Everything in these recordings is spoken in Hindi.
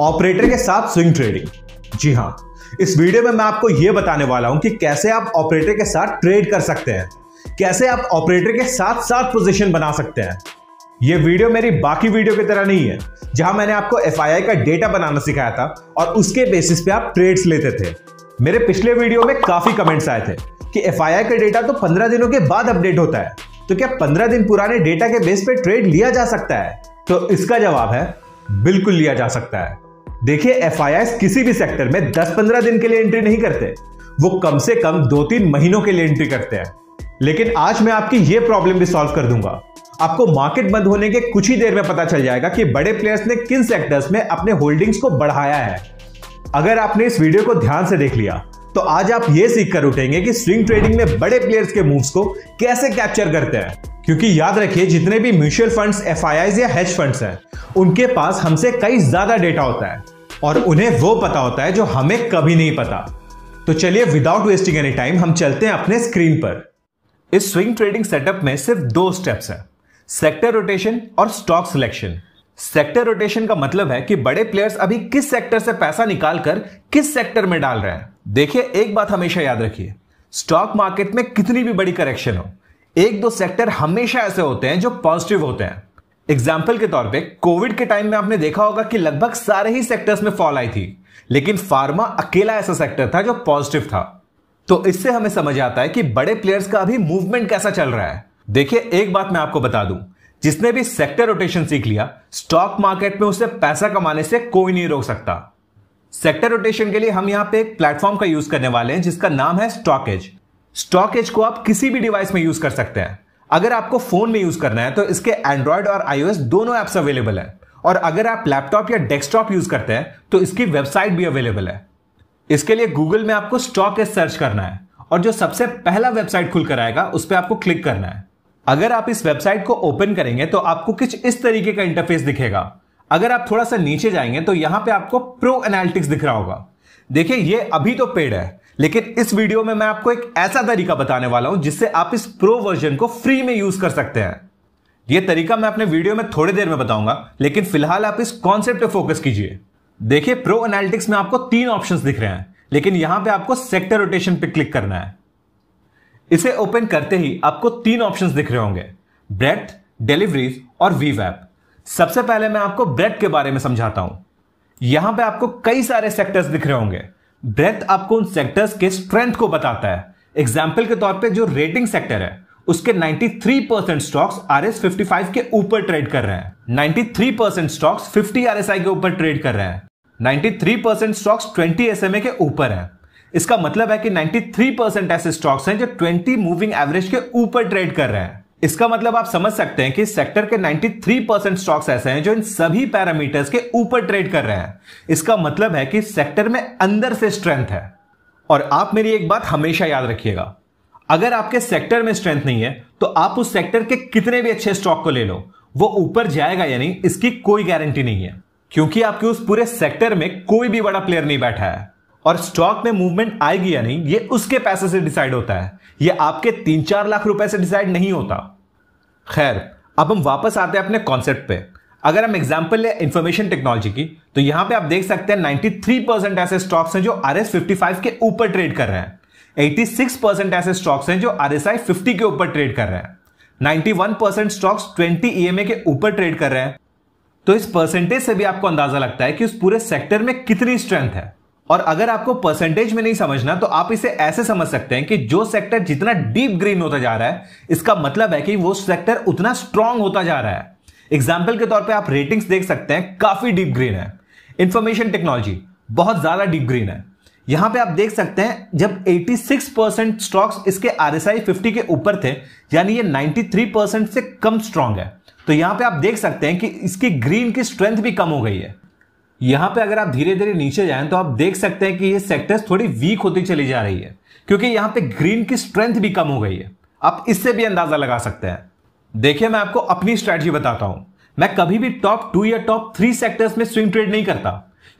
ऑपरेटर के साथ स्विंग ट्रेडिंग जी हाँ इस वीडियो में मैं आपको यह बताने वाला हूं कि कैसे आप ऑपरेटर के साथ ट्रेड कर सकते हैं कैसे आप ऑपरेटर के साथ साथ पोजीशन बना सकते हैं यह वीडियो मेरी बाकी वीडियो की तरह नहीं है जहां मैंने आपको एफ का डेटा बनाना सिखाया था और उसके बेसिस पे आप ट्रेड्स लेते थे मेरे पिछले वीडियो में काफी कमेंट्स आए थे कि एफ का डेटा तो पंद्रह दिनों के बाद अपडेट होता है तो क्या पंद्रह दिन पुराने डेटा के बेस पे ट्रेड लिया जा सकता है तो इसका जवाब है बिल्कुल लिया जा सकता है देखिए एफ किसी भी सेक्टर में 10-15 दिन के लिए एंट्री नहीं करते वो कम से कम दो तीन महीनों के लिए एंट्री करते हैं लेकिन आज मैं आपकी ये प्रॉब्लम भी सॉल्व कर दूंगा आपको मार्केट बंद होने के कुछ ही देर में पता चल जाएगा कि बड़े प्लेयर्स ने किन सेक्टर्स में अपने होल्डिंग्स को बढ़ाया है अगर आपने इस वीडियो को ध्यान से देख लिया तो आज आप ये सीखकर उठेंगे कि स्विंग ट्रेडिंग में बड़े प्लेयर्स के मूव्स को कैसे कैप्चर करते हैं क्योंकि याद रखिए जितने भी म्यूचुअल फंड्स एफ या हेज फंड्स हैं उनके पास हमसे कई ज्यादा डेटा होता है और उन्हें वो पता होता है जो हमें कभी नहीं पता तो चलिए विदाउट वेस्टिंग एनी टाइम हम चलते हैं अपने स्क्रीन पर इस स्विंग ट्रेडिंग सेटअप में सिर्फ दो स्टेप्स हैं सेक्टर रोटेशन और स्टॉक सिलेक्शन सेक्टर रोटेशन का मतलब है कि बड़े प्लेयर्स अभी किस सेक्टर से पैसा निकालकर किस सेक्टर में डाल रहे हैं देखिए एक बात हमेशा याद रखिए स्टॉक मार्केट में कितनी भी बड़ी करेक्शन हो एक दो सेक्टर हमेशा ऐसे होते हैं जो पॉजिटिव होते हैं एग्जाम्पल के तौर पे कोविड के टाइम में आपने देखा होगा कि लगभग सारे ही सेक्टर्स में फॉल आई थी लेकिन फार्मा अकेला ऐसा सेक्टर था जो पॉजिटिव था तो इससे हमें समझ आता है कि बड़े प्लेयर्स का अभी मूवमेंट कैसा चल रहा है देखिए एक बात मैं आपको बता दूं जिसने भी सेक्टर रोटेशन सीख लिया स्टॉक मार्केट में उसे पैसा कमाने से कोई नहीं रोक सकता सेक्टर रोटेशन के लिए हम यहां पे एक प्लेटफॉर्म का यूज करने वाले हैं जिसका नाम है स्टॉकेज स्टॉकेज को आप किसी भी डिवाइस में यूज कर सकते हैं अगर आपको फोन में यूज करना है तो इसके एंड्रॉयड और आईओएस दोनों ऐप्स अवेलेबल है और अगर आप लैपटॉप या डेस्कटॉप यूज करते हैं तो इसकी वेबसाइट भी अवेलेबल है इसके लिए गूगल में आपको स्टॉक एस सर्च करना है और जो सबसे पहला वेबसाइट खुलकर आएगा उस पर आपको क्लिक करना है अगर आप इस वेबसाइट को ओपन करेंगे तो आपको कुछ इस तरीके का इंटरफेस दिखेगा अगर आप थोड़ा सा नीचे जाएंगे तो यहां पे आपको प्रो एनालिटिक्स दिख रहा होगा देखिए ये अभी तो पेड है लेकिन इस वीडियो में मैं आपको एक ऐसा तरीका बताने वाला हूं जिससे आप इस प्रो वर्जन को फ्री में यूज कर सकते हैं यह तरीका मैं अपने वीडियो में थोड़ी देर में बताऊंगा लेकिन फिलहाल आप इस कॉन्सेप्ट फोकस कीजिए देखिए प्रो एनालिटिक्स में आपको तीन ऑप्शन दिख रहे हैं लेकिन यहां पर आपको सेक्टर रोटेशन पे क्लिक करना है इसे ओपन करते ही आपको तीन ऑप्शन दिख रहे होंगे ब्रेथ डिलीवरीज और वी सबसे पहले मैं आपको ब्रेथ के बारे में समझाता हूं यहां पे आपको कई सारे सेक्टर्स दिख रहे होंगे ब्रेथ आपको उन सेक्टर्स के स्ट्रेंथ को बताता है एग्जाम्पल के तौर पर जो रेटिंग सेक्टर है उसके 93 परसेंट स्टॉक्स आर एस के ऊपर ट्रेड कर रहे हैं 93 परसेंट स्टॉक्स 50 आर के ऊपर ट्रेड कर रहे हैं 93 परसेंट स्टॉक्स 20 एस के ऊपर हैं इसका मतलब है कि 93 परसेंट ऐसे स्टॉक्स हैं जो 20 मूविंग एवरेज के ऊपर ट्रेड कर रहे हैं इसका मतलब आप समझ सकते हैं कि सेक्टर के 93 परसेंट स्टॉक्स ऐसे हैं जो इन सभी पैरामीटर्स के ऊपर ट्रेड कर रहे हैं इसका मतलब है कि सेक्टर में अंदर से स्ट्रेंथ है और आप मेरी एक बात हमेशा याद रखिएगा अगर आपके सेक्टर में स्ट्रेंथ नहीं है तो आप उस सेक्टर के कितने भी अच्छे स्टॉक को ले लो वो ऊपर जाएगा या नहीं इसकी कोई गारंटी नहीं है क्योंकि आपके उस पूरे सेक्टर में कोई भी बड़ा प्लेयर नहीं बैठा है और स्टॉक में मूवमेंट आएगी या नहीं ये उसके पैसे से डिसाइड होता है ये आपके तीन चार लाख रुपए से डिसाइड नहीं होता खैर अब हम वापस आते हैं अपने कॉन्सेप्ट पे अगर हम एग्जाम्पल लें इंफॉर्मेशन टेक्नोलॉजी की तो यहां पे आप देख सकते हैं 93 परसेंट ऐसे स्टॉक्स हैं जो आर एस के ऊपर ट्रेड कर रहे हैं 86 परसेंट ऐसे स्टॉक्स हैं जो आर एस के ऊपर ट्रेड कर रहे हैं 91 परसेंट स्टॉक्स 20 ईएमए के ऊपर ट्रेड कर रहे हैं तो इस परसेंटेज से भी आपको अंदाजा लगता है कि उस पूरे सेक्टर में कितनी स्ट्रेंथ है और अगर आपको परसेंटेज में नहीं समझना तो आप इसे ऐसे समझ सकते हैं कि जो सेक्टर जितना डीप ग्रीन होता जा रहा है इसका मतलब है कि वो सेक्टर उतना स्ट्रांग होता जा रहा है एग्जाम्पल के तौर पर आप रेटिंग्स देख सकते हैं काफी डीप ग्रीन है इंफॉर्मेशन टेक्नोलॉजी बहुत ज्यादा डीप ग्रीन है यहां पे आप देख सकते हैं जब 86 परसेंट स्टॉक्स इसके आर 50 के ऊपर थे यानी ये 93 परसेंट से कम स्ट्रांग है तो यहां पे आप देख सकते हैं कि इसकी ग्रीन की स्ट्रेंथ भी कम हो गई है यहां पे अगर आप धीरे धीरे नीचे जाएं तो आप देख सकते हैं कि ये सेक्टर्स थोड़ी वीक होती चली जा रही है क्योंकि यहां पे ग्रीन की स्ट्रेंथ भी कम हो गई है आप इससे भी अंदाजा लगा सकते हैं देखिए मैं आपको अपनी स्ट्रेटजी बताता हूं मैं कभी भी टॉप टू या टॉप थ्री सेक्टर्स में स्विंग ट्रेड नहीं करता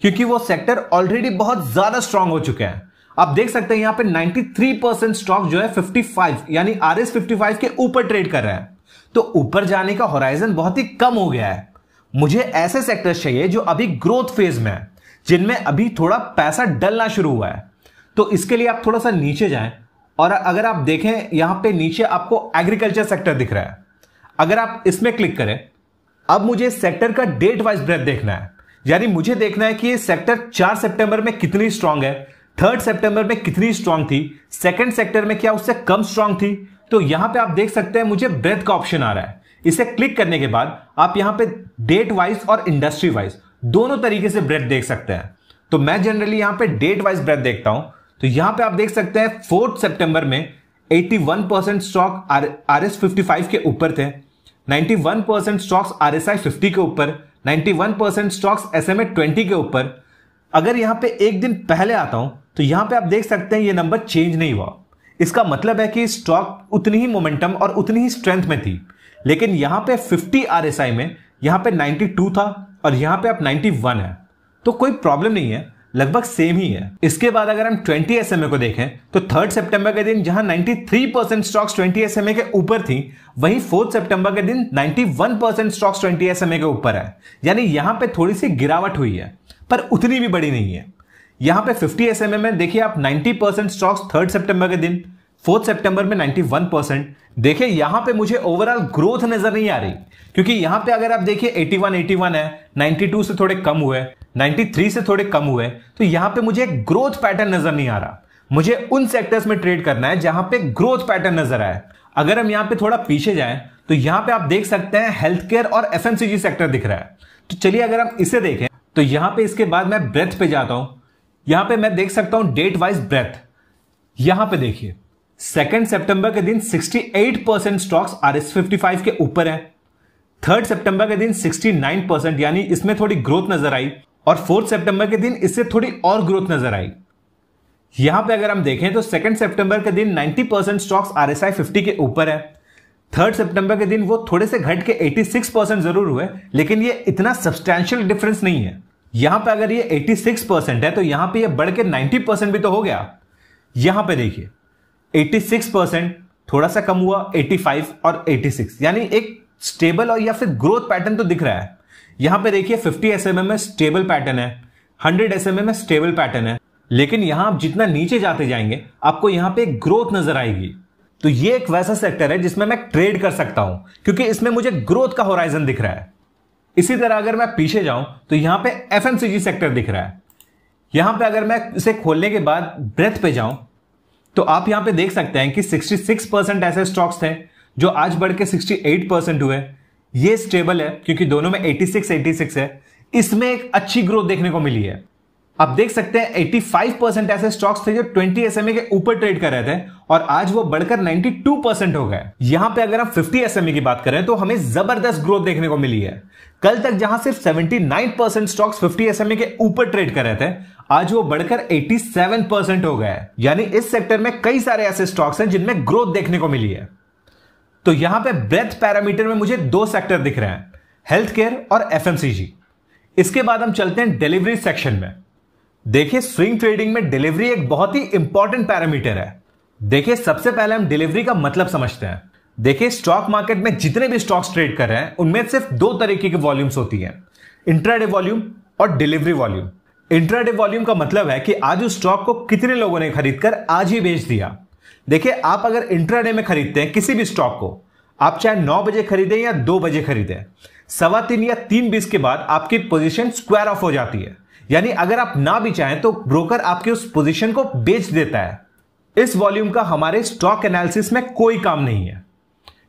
क्योंकि वो सेक्टर ऑलरेडी बहुत ज्यादा स्ट्रांग हो चुके हैं आप देख सकते हैं यहाँ पे 93 परसेंट स्टॉक जो है 55 यानी आर एस के ऊपर ट्रेड कर रहे हैं तो ऊपर जाने का होराइजन बहुत ही कम हो गया है मुझे ऐसे सेक्टर्स चाहिए जो अभी ग्रोथ फेज में है जिनमें अभी थोड़ा पैसा डलना शुरू हुआ है तो इसके लिए आप थोड़ा सा नीचे जाएं और अगर आप देखें यहां पे नीचे आपको एग्रीकल्चर सेक्टर दिख रहा है अगर आप इसमें क्लिक करें अब मुझे सेक्टर का डेट वाइज ब्रेथ देखना है यानी मुझे देखना है कि ये सेक्टर चार सितंबर में कितनी स्ट्रांग है थर्ड सितंबर में कितनी स्ट्रांग थी सेकंड सेक्टर में क्या उससे कम स्ट्रांग थी तो यहां पे आप देख सकते हैं मुझे ब्रेथ का ऑप्शन आ रहा है इसे क्लिक करने के बाद आप यहां पे डेट वाइज और इंडस्ट्री वाइज दोनों तरीके से ब्रेड देख सकते हैं तो मैं जनरली यहां पे डेट वाइज ब्रेड देखता हूं तो यहां पे आप देख सकते हैं फोर्थ सितंबर में 81 परसेंट स्टॉक आर एस के ऊपर थे 91 परसेंट स्टॉक्स आर एस के ऊपर 91 percent stocks S M twenty के ऊपर अगर यहां पे एक दिन पहले आता हूं तो यहां पे आप देख सकते हैं ये नंबर चेंज नहीं हुआ इसका मतलब है कि स्टॉक उतनी ही मोमेंटम और उतनी ही स्ट्रेंथ में थी लेकिन यहां पे 50 आर में यहां पे 92 था और यहां पे आप 91 है तो कोई प्रॉब्लम नहीं है लगभग सेम ही है इसके बाद अगर हम 20 एस को देखें तो थर्ड सितंबर के दिन जहां 93 परसेंट स्टॉक्स 20 एस के ऊपर थी वहीं फोर्थ सितंबर के दिन 91 परसेंट स्टॉक्स 20 एस के ऊपर है यानी यहां पे थोड़ी सी गिरावट हुई है पर उतनी भी बड़ी नहीं है यहां पे 50 एस में देखिए आप 90 परसेंट स्टॉक्स थर्ड सेप्टेम्बर के दिन फोर्थ सेप्टेंबर में 91 परसेंट देखिए यहां पे मुझे ओवरऑल ग्रोथ नजर नहीं आ रही क्योंकि यहां पे अगर आप देखिए 81 81 है 92 से थोड़े कम हुए 93 से थोड़े कम हुए तो यहां पे मुझे ग्रोथ पैटर्न नजर नहीं आ रहा मुझे उन सेक्टर्स में ट्रेड करना है जहां पे ग्रोथ पैटर्न नजर आए अगर हम यहां पे थोड़ा पीछे जाए तो यहां पे आप देख सकते हैं हेल्थ केयर और एफ सेक्टर दिख रहा है तो चलिए अगर हम इसे देखें तो यहां पे इसके बाद मैं ब्रेथ पे जाता हूं यहां पे मैं देख सकता हूं डेट वाइज ब्रेथ यहां पे देखिए सेकेंड सितंबर के दिन 68 परसेंट स्टॉक्स आर एस के ऊपर है थर्ड सितंबर के दिन 69 परसेंट यानी इसमें थोड़ी ग्रोथ नजर आई और फोर्थ सितंबर के दिन इससे थोड़ी और ग्रोथ नजर आई यहां पे अगर हम देखें तो सेकेंड सितंबर के दिन 90 परसेंट स्टॉक्स आर एस के ऊपर है थर्ड सितंबर के दिन वो थोड़े से घट के 86 परसेंट जरूर हुए लेकिन ये इतना सब्सटैंशियल डिफरेंस नहीं है यहां पे अगर ये 86 परसेंट है तो यहां पे ये बढ़ के 90 परसेंट भी तो हो गया यहां पे देखिए 86 परसेंट थोड़ा सा कम हुआ 85 और 86 यानी एक स्टेबल और या फिर ग्रोथ पैटर्न तो दिख रहा है यहां पे देखिए 50 एस में स्टेबल पैटर्न है 100 एस में स्टेबल पैटर्न है लेकिन यहां आप जितना नीचे जाते जाएंगे आपको यहां पे एक ग्रोथ नजर आएगी तो ये एक वैसा सेक्टर है जिसमें मैं ट्रेड कर सकता हूं क्योंकि इसमें मुझे ग्रोथ का होराइजन दिख रहा है इसी तरह अगर मैं पीछे जाऊं तो यहां पे एफएमसीजी सेक्टर दिख रहा है यहां पे अगर मैं इसे खोलने के बाद ब्रेथ पे जाऊं तो आप यहां पे देख सकते हैं कि 66 परसेंट ऐसे स्टॉक्स थे जो आज बढ़ के सिक्सटी परसेंट हुए ये स्टेबल है क्योंकि दोनों में 86 86 है इसमें एक अच्छी ग्रोथ देखने को मिली है आप देख सकते हैं 85 परसेंट ऐसे स्टॉक्स थे जो 20 एस e के ऊपर ट्रेड कर रहे थे और आज वो बढ़कर 92 परसेंट हो गए यहां पे अगर आप 50 एस e की बात करें तो हमें जबरदस्त ग्रोथ देखने को मिली है कल तक जहां सिर्फ 79 परसेंट स्टॉक्स 50 एस e के ऊपर ट्रेड कर रहे थे आज वो बढ़कर 87 परसेंट हो गया है यानी इस सेक्टर में कई सारे ऐसे स्टॉक्स हैं जिनमें ग्रोथ देखने को मिली है तो यहां पे ब्रेथ पैरामीटर में मुझे दो सेक्टर दिख रहे हैं हेल्थ केयर और एफ इसके बाद हम चलते हैं डिलीवरी सेक्शन में देखिए स्विंग ट्रेडिंग में डिलीवरी एक बहुत ही इंपॉर्टेंट पैरामीटर है देखिए सबसे पहले हम डिलीवरी का मतलब समझते हैं देखिए स्टॉक मार्केट में जितने भी स्टॉक्स ट्रेड कर रहे हैं उनमें सिर्फ दो तरीके की वॉल्यूम्स होती हैं इंट्राडे वॉल्यूम और डिलीवरी वॉल्यूम इंट्राडे वॉल्यूम का मतलब है कि आज उस स्टॉक को कितने लोगों ने खरीदकर आज ही बेच दिया देखिए आप अगर इंट्राडे में खरीदते हैं किसी भी स्टॉक को आप चाहे नौ बजे खरीदें या दो बजे खरीदें सवा तीन या तीन बीस के बाद आपकी पोजीशन स्क्वायर ऑफ हो जाती है यानी अगर आप ना भी चाहें तो ब्रोकर आपकी उस पोजीशन को बेच देता है इस वॉल्यूम का हमारे स्टॉक एनालिसिस में कोई काम नहीं है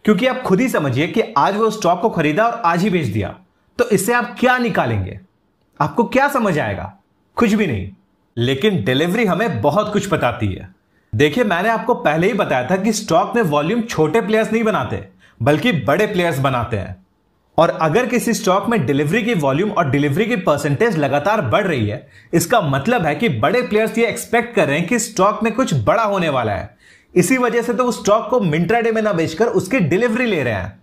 क्योंकि आप खुद ही समझिए कि आज वो स्टॉक को खरीदा और आज ही बेच दिया तो इससे आप क्या निकालेंगे आपको क्या समझ आएगा कुछ भी नहीं लेकिन डिलीवरी हमें बहुत कुछ बताती है देखिए मैंने आपको पहले ही बताया था कि स्टॉक में वॉल्यूम छोटे प्लेयर्स नहीं बनाते बल्कि बड़े प्लेयर्स बनाते हैं और अगर किसी स्टॉक में डिलीवरी की वॉल्यूम और डिलीवरी की परसेंटेज लगातार बढ़ रही है इसका मतलब है कि बड़े प्लेयर्स ये एक्सपेक्ट कर रहे हैं कि स्टॉक में कुछ बड़ा होने वाला है इसी वजह से तो उस स्टॉक को मिंट्रा डे में ना बेचकर उसकी डिलीवरी ले रहे हैं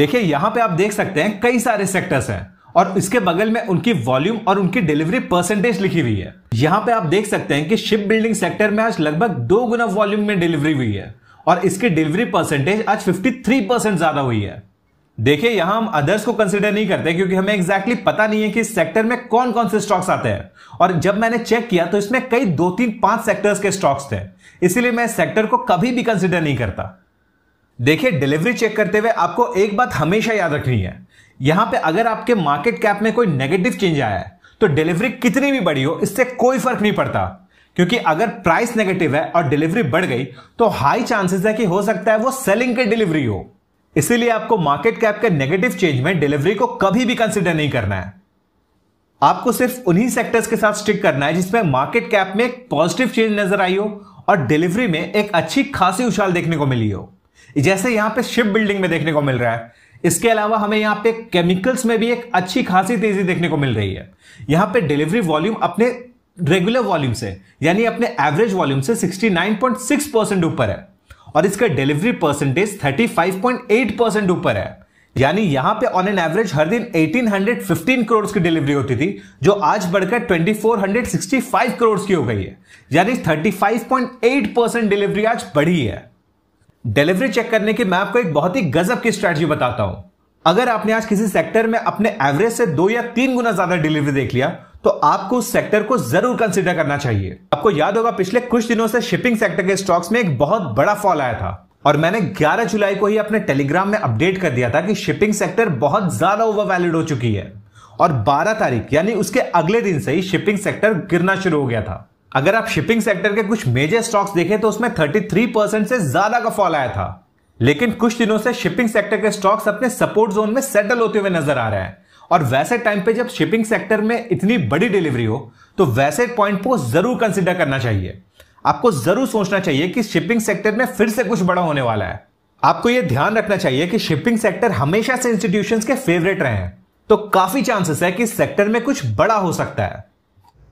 देखिए यहां पे आप देख सकते हैं कई सारे सेक्टर्स हैं और इसके बगल में उनकी वॉल्यूम और उनकी डिलीवरी परसेंटेज लिखी हुई है यहाँ पे आप देख सकते हैं कि शिप बिल्डिंग सेक्टर में आज लगभग दो गुना वॉल्यूम में डिलीवरी हुई है और इसकी डिलीवरी परसेंटेज आज 53 परसेंट ज्यादा हुई है देखिए यहां हम अदर्स को कंसिडर नहीं करते क्योंकि हमें एग्जैक्टली exactly पता नहीं है कि सेक्टर में कौन कौन से स्टॉक्स आते हैं और जब मैंने चेक किया तो इसमें कई दो तीन पांच सेक्टर्स के स्टॉक्स थे इसीलिए मैं सेक्टर को कभी भी कंसिडर नहीं करता देखिए डिलीवरी चेक करते हुए आपको एक बात हमेशा याद रखनी है यहां पे अगर आपके मार्केट कैप में कोई नेगेटिव चेंज आया है तो डिलीवरी कितनी भी बड़ी हो इससे कोई फर्क नहीं पड़ता क्योंकि अगर प्राइस नेगेटिव है और डिलीवरी बढ़ गई तो हाई चांसेस है कि हो सकता है वो सेलिंग की डिलीवरी हो इसीलिए आपको मार्केट कैप के नेगेटिव चेंज में डिलीवरी को कभी भी कंसिडर नहीं करना है आपको सिर्फ उन्हीं सेक्टर्स के साथ स्टिक करना है जिसमें मार्केट कैप में एक पॉजिटिव चेंज नजर आई हो और डिलीवरी में एक अच्छी खासी उछाल देखने को मिली हो जैसे यहां पे शिप बिल्डिंग में देखने को मिल रहा है इसके अलावा हमें यहां पे केमिकल्स में भी एक अच्छी खासी तेजी देखने को मिल रही है यहां पे डिलीवरी वॉल्यूम अपने रेगुलर वॉल्यूम से यानी अपने एवरेज वॉल्यूम से 69.6 परसेंट ऊपर है और इसका डिलीवरी परसेंटेज 35.8 परसेंट ऊपर है यानी यहां पे ऑन एन एवरेज हर दिन 1815 करोड़ की डिलीवरी होती थी जो आज बढ़कर 2465 करोड़ की हो गई है यानी 35.8 परसेंट डिलीवरी आज बढ़ी है डिलीवरी चेक करने की मैं आपको एक बहुत ही गजब की स्ट्रेटजी बताता हूं अगर आपने आज किसी सेक्टर में अपने एवरेज से दो या तीन गुना ज्यादा डिलीवरी देख लिया तो आपको उस सेक्टर को जरूर कंसिडर करना चाहिए आपको याद होगा पिछले कुछ दिनों से शिपिंग सेक्टर के स्टॉक्स में एक बहुत बड़ा फॉल आया था और मैंने 11 जुलाई को ही अपने टेलीग्राम में अपडेट कर दिया था कि शिपिंग सेक्टर बहुत ज्यादा वैलिड हो चुकी है और 12 तारीख यानी उसके अगले दिन से ही शिपिंग सेक्टर गिरना शुरू हो गया था अगर आप शिपिंग सेक्टर के कुछ मेजर स्टॉक्स देखें तो उसमें 33 परसेंट से ज्यादा का फॉल आया था लेकिन कुछ दिनों से शिपिंग सेक्टर के स्टॉक्स अपने सपोर्ट जोन में सेटल होते हुए नजर आ रहे हैं और वैसे टाइम पे जब शिपिंग सेक्टर में इतनी बड़ी डिलीवरी हो तो वैसे पॉइंट को जरूर कंसिडर करना चाहिए आपको जरूर सोचना चाहिए कि शिपिंग सेक्टर में फिर से कुछ बड़ा होने वाला है आपको यह ध्यान रखना चाहिए कि शिपिंग सेक्टर हमेशा से इंस्टीट्यूशन के फेवरेट रहे हैं तो काफी चांसेस है कि सेक्टर में कुछ बड़ा हो सकता है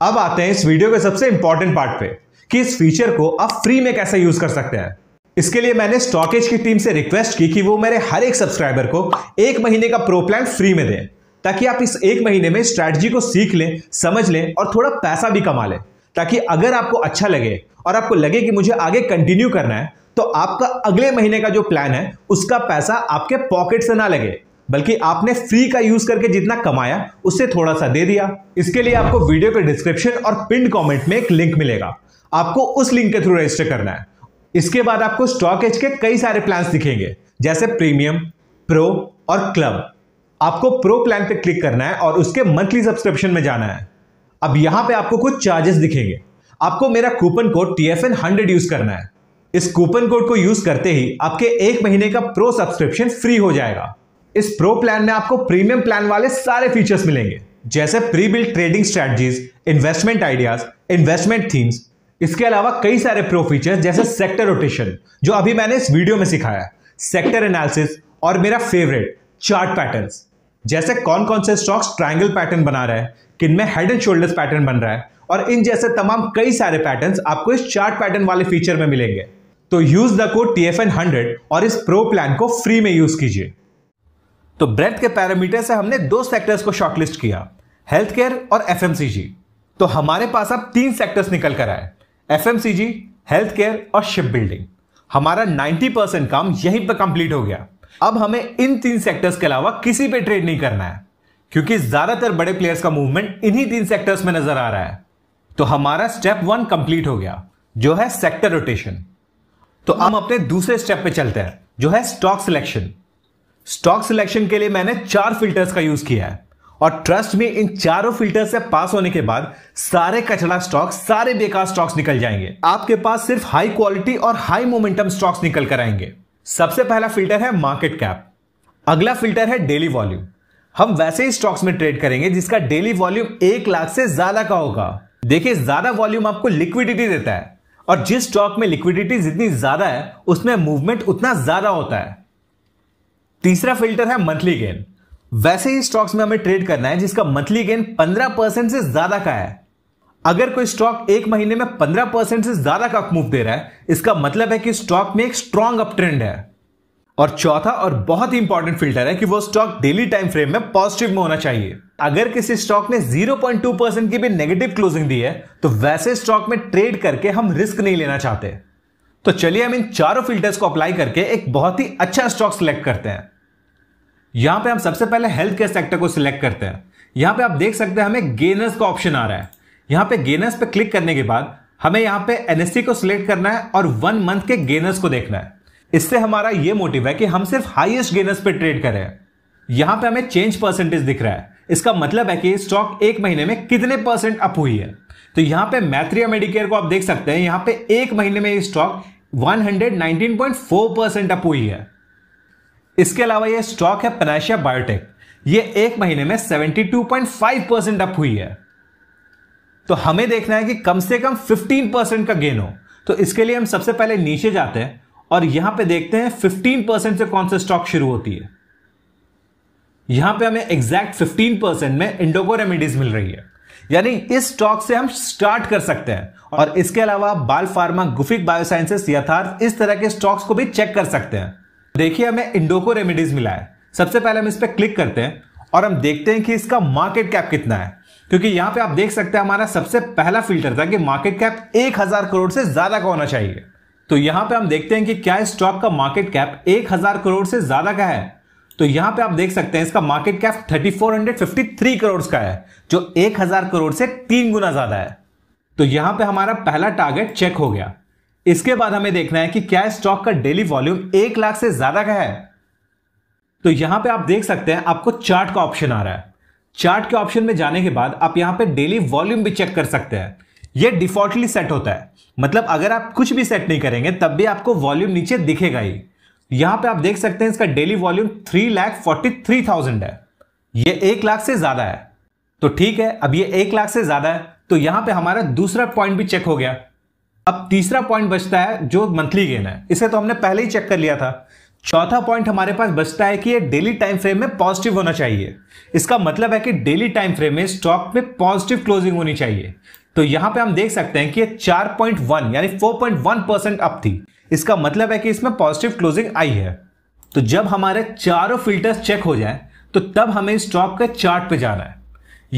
अब आते हैं इस वीडियो के सबसे इंपॉर्टेंट पार्ट पे कि इस फीचर को आप फ्री में कैसे यूज कर सकते हैं इसके लिए मैंने स्टॉकेज की टीम से रिक्वेस्ट की कि वो मेरे हर एक सब्सक्राइबर को एक महीने का प्रो प्लान फ्री में दें ताकि आप इस एक महीने में स्ट्रैटेजी को सीख लें समझ लें और थोड़ा पैसा भी कमा लें ताकि अगर आपको अच्छा लगे और आपको लगे कि मुझे आगे कंटिन्यू करना है तो आपका अगले महीने का जो प्लान है उसका पैसा आपके पॉकेट से ना लगे बल्कि आपने फ्री का यूज करके जितना कमाया उससे थोड़ा सा दे दिया इसके लिए आपको वीडियो के डिस्क्रिप्शन और पिन कमेंट में एक लिंक मिलेगा आपको उस लिंक के थ्रू रजिस्टर करना है इसके बाद आपको स्टॉक एज के कई सारे प्लान दिखेंगे जैसे प्रीमियम प्रो और क्लब आपको प्रो प्लान पे क्लिक करना है और उसके मंथली सब्सक्रिप्शन में जाना है अब यहां पे आपको कुछ चार्जेस दिखेंगे आपको मेरा coupon code T F N hundred use करना है इस कूपन कोड को यूज करते ही आपके एक महीने का प्रो सब्सक्रिप्शन फ्री हो जाएगा इस प्रो प्लान में आपको प्रीमियम प्लान वाले सारे फीचर्स मिलेंगे जैसे pre build trading strategies investment ideas investment themes इसके अलावा कई सारे प्रो फीचर्स जैसे सेक्टर रोटेशन जो अभी मैंने इस वीडियो में सिखाया है सेक्टर एनालिसिस और मेरा फेवरेट चार्ट पैटर्न जैसे कौन कौन से स्टॉक्स ट्रायंगल पैटर्न बना रहा है किन में हेड एंड शोल्डर्स पैटर्न बन रहा है और इन जैसे तमाम कई सारे पैटर्न्स आपको इस चार्ट पैटर्न वाले फीचर में मिलेंगे तो use the code T F N hundred और इस प्रो प्लान को फ्री में यूज कीजिए तो ब्रेथ के पैरामीटर से हमने दो सेक्टर्स को शॉर्टलिस्ट किया हेल्थ केयर और एफ तो हमारे पास अब तीन सेक्टर्स निकल कर आए एफ हेल्थ केयर और शिप बिल्डिंग हमारा 90 परसेंट काम यहीं पर कंप्लीट हो गया अब हमें इन तीन सेक्टर्स के अलावा किसी पे ट्रेड नहीं करना है क्योंकि ज्यादातर बड़े प्लेयर्स का मूवमेंट इन्हीं तीन सेक्टर्स में नजर आ रहा है तो हमारा स्टेप वन कंप्लीट हो गया जो है सेक्टर रोटेशन तो हम अपने दूसरे स्टेप पे चलते हैं जो है स्टॉक सिलेक्शन स्टॉक सिलेक्शन के लिए मैंने चार फिल्टर्स का यूज किया है और ट्रस्ट में इन चारों फिल्टर से पास होने के बाद सारे कचरा स्टॉक सारे बेकार स्टॉक्स निकल जाएंगे आपके पास सिर्फ हाई क्वालिटी और हाई मोमेंटम स्टॉक्स निकल कर आएंगे सबसे पहला फिल्टर है मार्केट कैप अगला फिल्टर है डेली वॉल्यूम हम वैसे ही स्टॉक्स में ट्रेड करेंगे जिसका डेली वॉल्यूम एक लाख से ज्यादा का होगा देखिए ज्यादा वॉल्यूम आपको लिक्विडिटी देता है और जिस स्टॉक में लिक्विडिटी जितनी ज्यादा है उसमें मूवमेंट उतना ज्यादा होता है तीसरा फिल्टर है मंथली गेन वैसे ही स्टॉक्स में हमें ट्रेड करना है जिसका मंथली गेन 15 परसेंट से ज्यादा का है अगर कोई स्टॉक एक महीने में 15 परसेंट से ज्यादा का मूव दे रहा है इसका मतलब है कि स्टॉक में एक स्ट्रांग अप ट्रेंड है और चौथा और बहुत ही इंपॉर्टेंट फिल्टर है कि वो स्टॉक डेली टाइम फ्रेम में पॉजिटिव में होना चाहिए अगर किसी स्टॉक ने 0.2 परसेंट की भी नेगेटिव क्लोजिंग दी है तो वैसे स्टॉक में ट्रेड करके हम रिस्क नहीं लेना चाहते तो चलिए हम इन चारों फिल्टर्स को अप्लाई करके एक बहुत ही अच्छा स्टॉक सिलेक्ट करते हैं यहां पे हम सबसे पहले हेल्थ केयर सेक्टर को सिलेक्ट करते हैं यहां पे आप देख सकते हैं हमें गेनर्स का ऑप्शन आ रहा है यहां पे गेनर्स पे क्लिक करने के बाद हमें यहां पे एनएससी को सिलेक्ट करना है और वन मंथ के गेनर्स को देखना है इससे हमारा ये मोटिव है कि हम सिर्फ हाईएस्ट गेनर्स पे ट्रेड करें यहां पे हमें चेंज परसेंटेज दिख रहा है इसका मतलब है कि स्टॉक एक महीने में कितने परसेंट अप हुई है तो यहां पे मैथ्रिया मेडिकेयर को आप देख सकते हैं यहां पे एक महीने में स्टॉक 119.4 परसेंट अप हुई है इसके अलावा ये स्टॉक है पनाशिया बायोटेक ये एक महीने में 72.5 परसेंट अप हुई है तो हमें देखना है कि कम से कम 15 परसेंट का गेन हो तो इसके लिए हम सबसे पहले नीचे जाते हैं और यहां पे देखते हैं 15 परसेंट से कौन सा स्टॉक शुरू होती है यहां पे हमें एग्जैक्ट 15 परसेंट में इंडोगो रेमेडीज मिल रही है यानी इस स्टॉक से हम स्टार्ट कर सकते हैं और इसके अलावा बाल फार्मा गुफिक बायोसाइंसेस यथार्थ इस तरह के स्टॉक्स को भी चेक कर सकते हैं देखिए हमें इंडोको रेमेडीज मिला है सबसे पहले हम इस पर क्लिक करते हैं और हम देखते हैं कि इसका मार्केट कैप कितना है क्योंकि यहां पे आप देख सकते हैं हमारा सबसे पहला फिल्टर था कि मार्केट कैप एक हजार करोड़ से ज्यादा का होना चाहिए तो यहां पे हम देखते हैं कि क्या स्टॉक का मार्केट कैप एक हजार करोड़ से ज्यादा का है तो यहां पे आप देख सकते हैं इसका मार्केट कैप 3453 करोड़ का है जो एक हजार करोड़ से तीन गुना ज्यादा है तो यहां पे हमारा पहला टारगेट चेक हो गया इसके बाद हमें देखना है कि क्या स्टॉक का डेली वॉल्यूम एक लाख से ज्यादा का है तो यहां पे आप देख सकते हैं आपको चार्ट का ऑप्शन आ रहा है चार्ट के ऑप्शन में जाने के बाद आप यहां पे डेली वॉल्यूम भी चेक कर सकते हैं ये डिफॉल्टली सेट होता है मतलब अगर आप कुछ भी सेट नहीं करेंगे तब भी आपको वॉल्यूम नीचे दिखेगा ही यहां पे आप देख सकते हैं इसका daily volume three lakh forty three thousand है ये एक लाख से ज्यादा है तो ठीक है अब ये एक लाख से ज्यादा है तो यहां पे हमारा दूसरा पॉइंट भी चेक हो गया अब तीसरा पॉइंट बचता है जो मंथली गेन है इसे तो हमने पहले ही चेक कर लिया था चौथा पॉइंट हमारे पास बचता है कि ये डेली टाइम फ्रेम में पॉजिटिव होना चाहिए इसका मतलब है कि डेली टाइम फ्रेम में स्टॉक में पॉजिटिव क्लोजिंग होनी चाहिए तो यहां पे हम देख सकते हैं कि ये 4.1 यानी 4.1 परसेंट अप थी इसका मतलब है कि इसमें पॉजिटिव क्लोजिंग आई है तो जब हमारे चारों फिल्टर्स चेक हो जाए तो तब हमें स्टॉक के चार्ट पे जाना है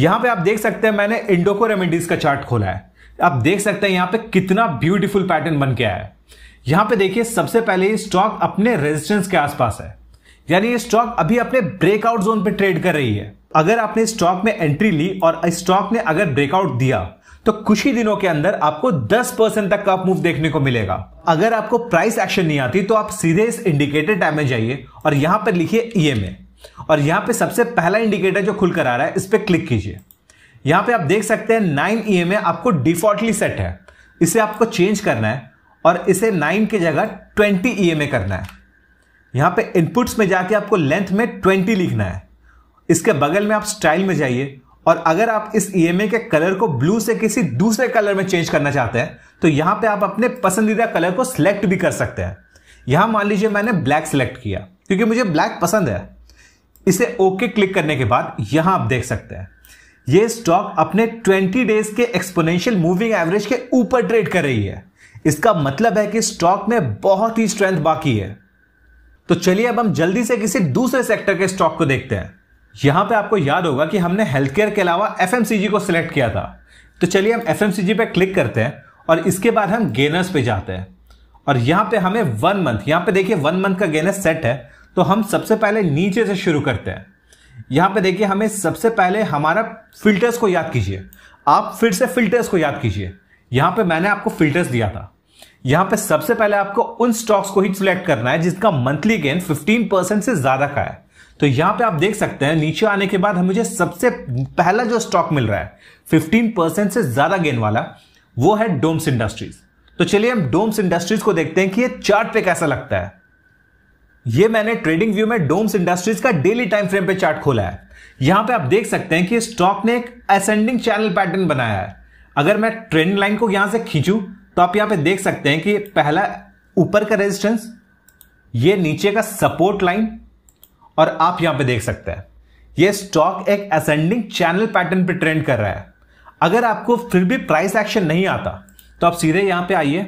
यहां पे आप देख सकते हैं मैंने इंडोको रेमेडीज का चार्ट खोला है आप देख सकते हैं यहां पे कितना ब्यूटीफुल पैटर्न बन के आया है यहां पे देखिए सबसे पहले ये स्टॉक अपने रेजिस्टेंस के आसपास है यानी ये स्टॉक अभी अपने ब्रेकआउट जोन पे ट्रेड कर रही है अगर आपने स्टॉक में एंट्री ली और स्टॉक ने अगर ब्रेकआउट दिया तो कुछ ही दिनों के अंदर आपको 10 परसेंट तक का मूव देखने को मिलेगा अगर आपको प्राइस एक्शन नहीं आती तो आप सीधे इस इंडिकेटर टाइम में जाइए और यहां पर लिखिए ईएमए e और यहां पे सबसे पहला इंडिकेटर जो खुलकर आ रहा है इस पर क्लिक कीजिए यहां पे आप देख सकते हैं नाइन ई एम आपको डिफॉल्टली सेट है इसे आपको चेंज करना है और इसे नाइन की जगह ट्वेंटी ई एम करना है यहां पे इनपुट्स में जाके आपको लेंथ में ट्वेंटी लिखना है इसके बगल में आप स्टाइल में जाइए और अगर आप इस ई e के कलर को ब्लू से किसी दूसरे कलर में चेंज करना चाहते हैं तो यहां पे आप अपने पसंदीदा कलर को सिलेक्ट भी कर सकते हैं यहां मान लीजिए मैंने ब्लैक सिलेक्ट किया क्योंकि मुझे ब्लैक पसंद है इसे ओके क्लिक करने के बाद यहां आप देख सकते हैं ये स्टॉक अपने 20 डेज के एक्सपोनेंशियल मूविंग एवरेज के ऊपर ट्रेड कर रही है इसका मतलब है कि स्टॉक में बहुत ही स्ट्रेंथ बाकी है तो चलिए अब हम जल्दी से किसी दूसरे सेक्टर के स्टॉक को देखते हैं यहां पे आपको याद होगा कि हमने हेल्थ केयर के अलावा एफ को सिलेक्ट किया था तो चलिए हम एफ पे क्लिक करते हैं और इसके बाद हम गेनर्स पे जाते हैं और यहां पे हमें वन मंथ यहां पे देखिए वन मंथ का गेनर सेट है तो हम सबसे पहले नीचे से शुरू करते हैं यहां पे देखिए हमें सबसे पहले हमारा फिल्टर्स को याद कीजिए आप फिर से फिल्टर्स को याद कीजिए यहां पे मैंने आपको फिल्टर्स दिया था यहां पे सबसे पहले आपको उन स्टॉक्स को ही सिलेक्ट करना है जिसका मंथली गेन 15 परसेंट से ज्यादा का है तो यहां पे आप देख सकते हैं नीचे आने के बाद मुझे सबसे पहला जो स्टॉक मिल रहा है फिफ्टीन से ज्यादा गेन वाला वो है डोम्स इंडस्ट्रीज तो चलिए हम डोम्स इंडस्ट्रीज को देखते हैं कि ये चार्ट पे कैसा लगता है ये मैंने ट्रेडिंग व्यू में डोम्स इंडस्ट्रीज का डेली टाइम फ्रेम पे चार्ट खोला है यहां पे आप देख सकते हैं कि स्टॉक ने एक असेंडिंग चैनल पैटर्न बनाया है अगर मैं ट्रेंड लाइन को यहां से खींचू तो आप यहां पे देख सकते हैं कि पहला ऊपर का रेजिस्टेंस ये नीचे का सपोर्ट लाइन और आप यहां पे देख सकते हैं ये स्टॉक एक असेंडिंग चैनल पैटर्न पे ट्रेंड कर रहा है अगर आपको फिर भी प्राइस एक्शन नहीं आता तो आप सीधे यहां पे आइए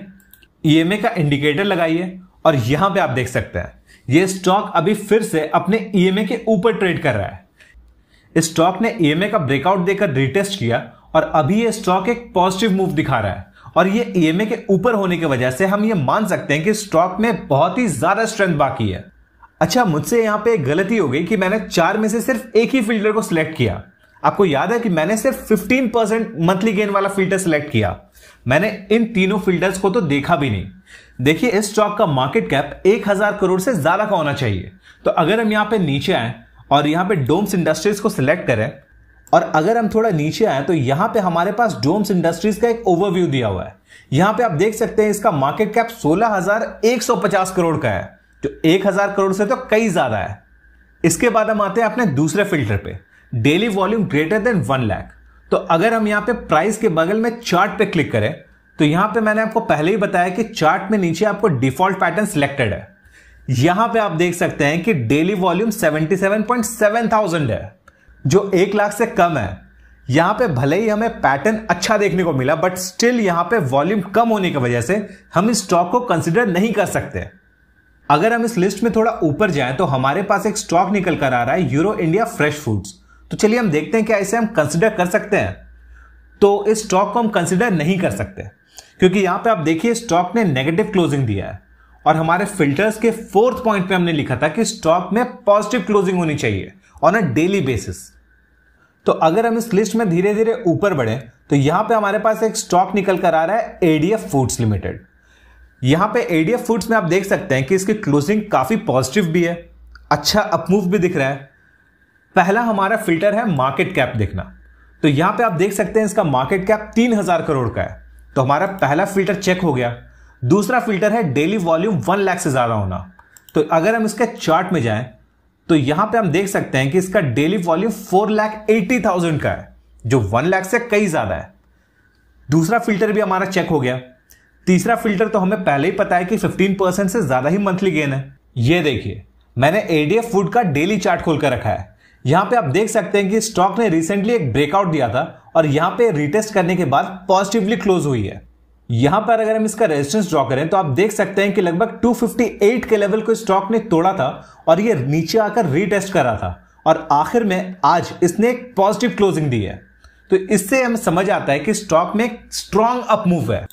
ईएमए e का इंडिकेटर लगाइए और यहां पे आप देख सकते हैं ये स्टॉक अभी फिर से अपने ईएमए e के ऊपर ट्रेड कर रहा है इस स्टॉक ने ईएमए e का ब्रेकआउट देकर रिटेस्ट किया और अभी ये स्टॉक एक पॉजिटिव मूव दिखा रहा है और ये ईएमए e के ऊपर होने की वजह से हम ये मान सकते हैं कि स्टॉक में बहुत ही ज्यादा स्ट्रेंथ बाकी है अच्छा मुझसे यहां पे गलती हो गई कि मैंने चार में से सिर्फ एक ही फिल्टर को सिलेक्ट किया आपको याद है कि मैंने सिर्फ 15 परसेंट मंथली गेन वाला फिल्टर सिलेक्ट किया मैंने इन तीनों फिल्टर्स को तो देखा भी नहीं देखिए इस स्टॉक का मार्केट कैप एक हजार करोड़ से ज्यादा का होना चाहिए तो अगर हम यहां पे नीचे आए और यहां पे डोम्स इंडस्ट्रीज को सिलेक्ट करें और अगर हम थोड़ा नीचे आए तो यहां पे हमारे पास डोम्स इंडस्ट्रीज का एक ओवरव्यू दिया हुआ है यहां पे आप देख सकते हैं इसका मार्केट कैप सोलह करोड़ का है जो तो एक करोड़ से तो कई ज्यादा है इसके बाद हम आते हैं अपने दूसरे फिल्टर पे daily volume greater than one lakh तो अगर हम यहां पे प्राइस के बगल में चार्ट पे क्लिक करें तो यहां पे मैंने आपको पहले ही बताया कि चार्ट में नीचे आपको डिफॉल्ट पैटर्न सिलेक्टेड है यहां पे आप देख सकते हैं कि डेली वॉल्यूम सेवन थाउजेंड है जो एक लाख से कम है यहां पे भले ही हमें पैटर्न अच्छा देखने को मिला बट स्टिल यहां पे वॉल्यूम कम होने की वजह से हम इस स्टॉक को कंसिडर नहीं कर सकते अगर हम इस लिस्ट में थोड़ा ऊपर जाएं तो हमारे पास एक स्टॉक निकल कर आ रहा है यूरो इंडिया फ्रेश फूड्स तो चलिए हम देखते हैं क्या इसे हम कंसिडर कर सकते हैं तो इस स्टॉक को हम कंसिडर नहीं कर सकते क्योंकि यहां पे आप देखिए स्टॉक ने नेगेटिव क्लोजिंग दिया है और हमारे फिल्टर्स के फोर्थ पॉइंट पे हमने लिखा था कि स्टॉक में पॉजिटिव क्लोजिंग होनी चाहिए ऑन अ डेली बेसिस तो अगर हम इस लिस्ट में धीरे धीरे ऊपर बढ़े तो यहां पे हमारे पास एक स्टॉक निकल कर आ रहा है एडीएफ फूड्स लिमिटेड यहां पे एडीएफ फूड्स में आप देख सकते हैं कि इसकी क्लोजिंग काफी पॉजिटिव भी है अच्छा अपमूव भी दिख रहा है पहला हमारा फिल्टर है मार्केट कैप देखना तो यहां पे आप देख सकते हैं इसका मार्केट कैप तीन हजार करोड़ का है तो हमारा पहला फिल्टर चेक हो गया दूसरा फिल्टर है डेली वॉल्यूम वन लाख से ज़्यादा होना तो अगर हम इसके चार्ट में जाएं तो यहां पे हम देख सकते हैं कि इसका daily volume four lakh eighty thousand का है जो वन लाख से कई ज़्यादा है दूसरा फिल्टर भी हमारा चेक हो गया तीसरा फिल्टर तो हमें पहले ही पता है कि फिफ्टीन परसेंट से ज़्यादा ही मंथली गेन है ये देखिए मैंने एडीएफ फूड का डेली चार्ट खोल कर रखा है यहां पे आप देख सकते हैं कि स्टॉक ने रिसेंटली एक ब्रेकआउट दिया था और यहां पे रिटेस्ट करने के बाद पॉजिटिवली क्लोज हुई है यहां पर अगर हम इसका रेजिस्टेंस ड्रॉ करें तो आप देख सकते हैं कि लगभग 258 के लेवल को स्टॉक ने तोड़ा था और ये नीचे आकर रीटेस्ट करा था और आखिर में आज इसने एक पॉजिटिव क्लोजिंग दी है तो इससे हमें समझ आता है कि स्टॉक में स्ट्रांग अप मूव है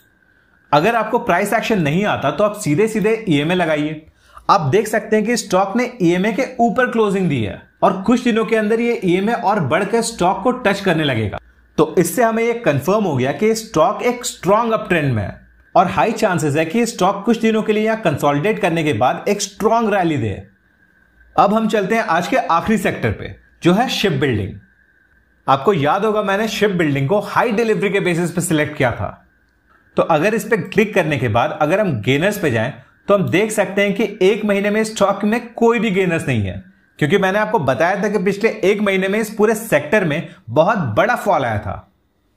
अगर आपको प्राइस एक्शन नहीं आता तो आप सीधे सीधे ईएमए लगाइए आप देख सकते हैं कि स्टॉक ने ईएमए e के ऊपर क्लोजिंग दी है और कुछ दिनों के अंदर ये ईएमए e और बढ़कर स्टॉक को टच करने लगेगा तो इससे हमें ये कंफर्म हो गया कि स्टॉक एक स्ट्रांग अप ट्रेंड में है और हाई चांसेस है कि स्टॉक कुछ दिनों के लिए यहाँ कंसोलिडेट करने के बाद एक स्ट्रांग रैली दे अब हम चलते हैं आज के आखिरी सेक्टर पे जो है शिप बिल्डिंग आपको याद होगा मैंने शिप बिल्डिंग को हाई डिलीवरी के बेसिस पे सिलेक्ट किया था तो अगर इस पर क्लिक करने के बाद अगर हम गेनर्स पे जाएं तो हम देख सकते हैं कि एक महीने में स्टॉक में कोई भी गेनर्स नहीं है क्योंकि मैंने आपको बताया था कि पिछले एक महीने में इस पूरे सेक्टर में बहुत बड़ा फॉल आया था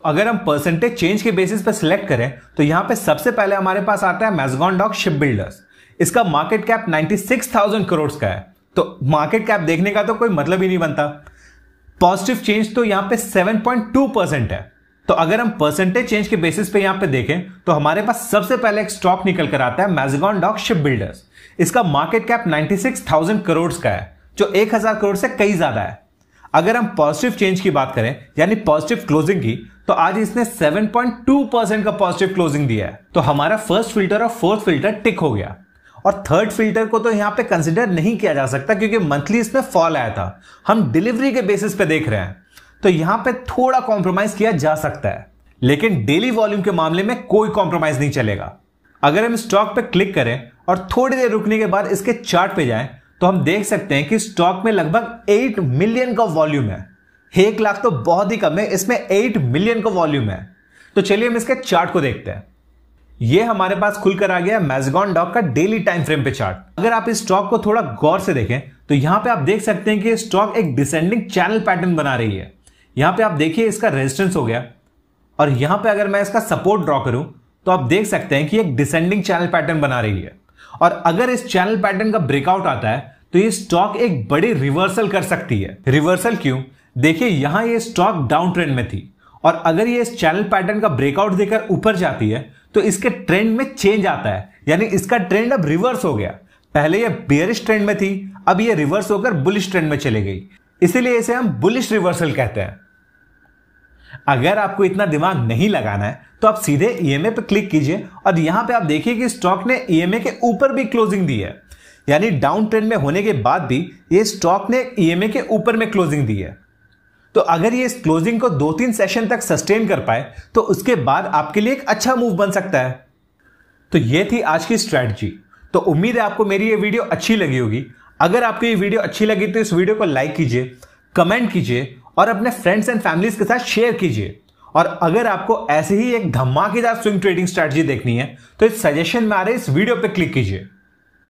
अगर हम परसेंटेज चेंज के बेसिस पर सिलेक्ट करें तो यहां पे सबसे पहले हमारे पास आता है मैजगॉन डॉक शिप बिल्डर्स इसका मार्केट कैप 96,000 करोड़ का है तो मार्केट कैप देखने का तो कोई मतलब ही नहीं बनता पॉजिटिव चेंज तो यहां पे 7.2 परसेंट है तो अगर हम परसेंटेज चेंज के बेसिस पे यहां पे देखें तो हमारे पास सबसे पहले एक स्टॉक निकल कर आता है मैजगॉन डॉक शिप बिल्डर्स इसका मार्केट कैप 96,000 करोड़ का है जो एक हजार करोड़ से कई ज्यादा है अगर हम पॉजिटिव चेंज की बात करें यानी पॉजिटिव क्लोजिंग की तो आज इसने 7.2 परसेंट का पॉजिटिव क्लोजिंग दिया है तो हमारा फर्स्ट फिल्टर और फोर्थ फिल्टर टिक हो गया और थर्ड फिल्टर को तो यहां पे कंसिडर नहीं किया जा सकता क्योंकि मंथली इसमें फॉल आया था हम डिलीवरी के बेसिस पे देख रहे हैं तो यहां पे थोड़ा कॉम्प्रोमाइज किया जा सकता है लेकिन डेली वॉल्यूम के मामले में कोई कॉम्प्रोमाइज नहीं चलेगा अगर हम स्टॉक पे क्लिक करें और थोड़ी देर रुकने के बाद इसके चार्ट पे जाएं तो हम देख सकते हैं कि स्टॉक में लगभग एट मिलियन का वॉल्यूम है एक लाख तो बहुत ही कम है इसमें एट मिलियन का वॉल्यूम है तो चलिए हम इसके चार्ट को देखते हैं ये हमारे पास खुलकर आ गया मैजगॉन डॉक का डेली टाइम फ्रेम पे चार्ट अगर आप इस स्टॉक को थोड़ा गौर से देखें तो यहां पे आप देख सकते हैं कि स्टॉक एक डिसेंडिंग चैनल पैटर्न बना रही है यहां पे आप देखिए इसका रेजिस्टेंस हो गया और यहां पे अगर मैं इसका सपोर्ट ड्रॉ करूं तो आप देख सकते हैं कि एक डिसेंडिंग चैनल पैटर्न बना रही है और अगर इस चैनल पैटर्न का ब्रेकआउट आता है तो ये स्टॉक एक बड़ी रिवर्सल कर सकती है रिवर्सल क्यों देखिए यहां ये स्टॉक डाउन ट्रेंड में थी और अगर ये इस चैनल पैटर्न का ब्रेकआउट देकर ऊपर जाती है तो इसके ट्रेंड में चेंज आता है यानी इसका ट्रेंड अब रिवर्स हो गया पहले ये बेयरिश ट्रेंड में थी अब ये रिवर्स होकर बुलिश ट्रेंड में चली गई इसीलिए इसे हम बुलिश रिवर्सल कहते हैं अगर आपको इतना दिमाग नहीं लगाना है तो आप सीधे ईएमए e पर क्लिक कीजिए और यहां पे आप देखिए कि स्टॉक ने ईएमए e के ऊपर भी क्लोजिंग दी है यानी डाउन ट्रेंड में होने के बाद भी ये स्टॉक ने ईएमए e के ऊपर में क्लोजिंग दी है तो अगर ये इस क्लोजिंग को दो तीन सेशन तक सस्टेन कर पाए तो उसके बाद आपके लिए एक अच्छा मूव बन सकता है तो ये थी आज की स्ट्रैटी तो उम्मीद है आपको मेरी ये वीडियो अच्छी लगी होगी अगर आपको ये वीडियो अच्छी लगी तो इस वीडियो को लाइक कीजिए कमेंट कीजिए और अपने फ्रेंड्स एंड फैमिलीज के साथ शेयर कीजिए और अगर आपको ऐसे ही एक धमाकेदार स्विंग ट्रेडिंग स्ट्रेटजी देखनी है तो इस सजेशन में आ रहे इस वीडियो पर क्लिक कीजिए